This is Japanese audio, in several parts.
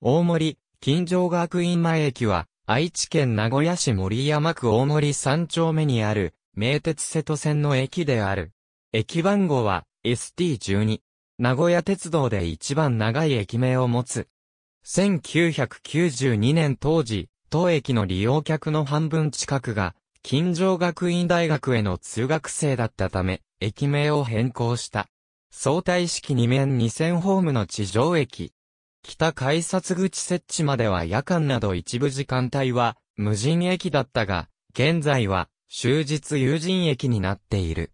大森、金城学院前駅は、愛知県名古屋市森山区大森三丁目にある、名鉄瀬戸線の駅である。駅番号は、ST12。名古屋鉄道で一番長い駅名を持つ。1992年当時、当駅の利用客の半分近くが、金城学院大学への通学生だったため、駅名を変更した。相対式2面2000ホームの地上駅、北改札口設置までは夜間など一部時間帯は無人駅だったが、現在は終日有人駅になっている。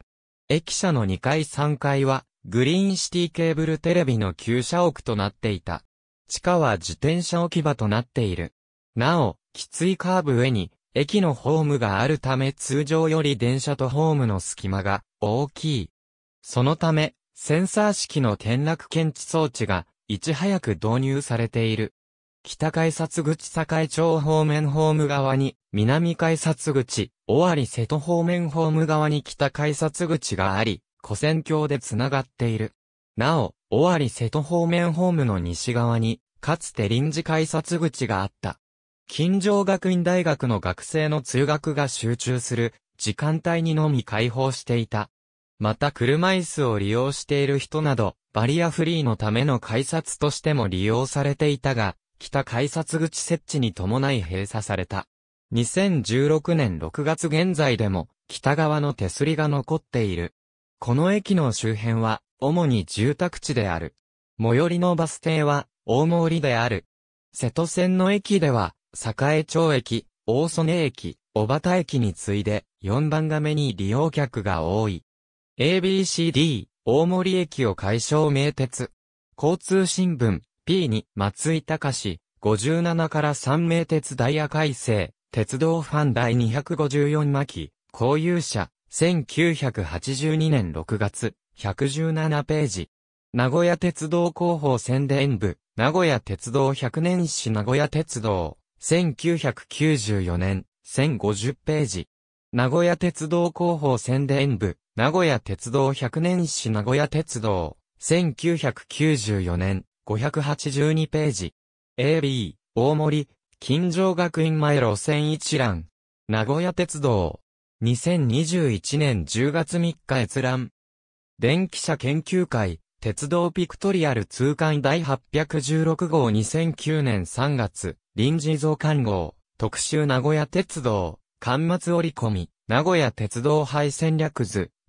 駅舎の2階3階はグリーンシティケーブルテレビの旧車屋となっていた。地下は自転車置き場となっている。なお、きついカーブ上に駅のホームがあるため通常より電車とホームの隙間が大きい。そのため、センサー式の転落検知装置がいち早く導入されている。北改札口境町方面ホーム側に、南改札口、尾張瀬戸方面ホーム側に北改札口があり、古戦橋でつながっている。なお、尾張瀬戸方面ホームの西側に、かつて臨時改札口があった。近城学院大学の学生の通学が集中する、時間帯にのみ開放していた。また車椅子を利用している人など、バリアフリーのための改札としても利用されていたが、北改札口設置に伴い閉鎖された。2016年6月現在でも、北側の手すりが残っている。この駅の周辺は、主に住宅地である。最寄りのバス停は、大森である。瀬戸線の駅では、栄町駅、大曽根駅、小畑駅に次いで、4番目に利用客が多い。ABCD、大森駅を解消名鉄。交通新聞、P2、松井隆、57から3名鉄ダイヤ改正、鉄道ファン第254巻、公有者、1982年6月、117ページ。名古屋鉄道広報宣伝部、名古屋鉄道100年史名古屋鉄道、1994年、1050ページ。名古屋鉄道広報宣伝部、名古屋鉄道100年史名古屋鉄道、1994年、582ページ。AB、大森、金城学院前路線一覧。名古屋鉄道、2021年10月3日閲覧。電気車研究会、鉄道ピクトリアル通貫第816号2009年3月、臨時増刊号、特集名古屋鉄道、巻末折り込み、名古屋鉄道廃戦略図、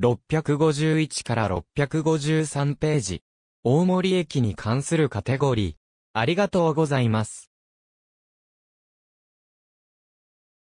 651から653ページ。大森駅に関するカテゴリー。ありがとうございます。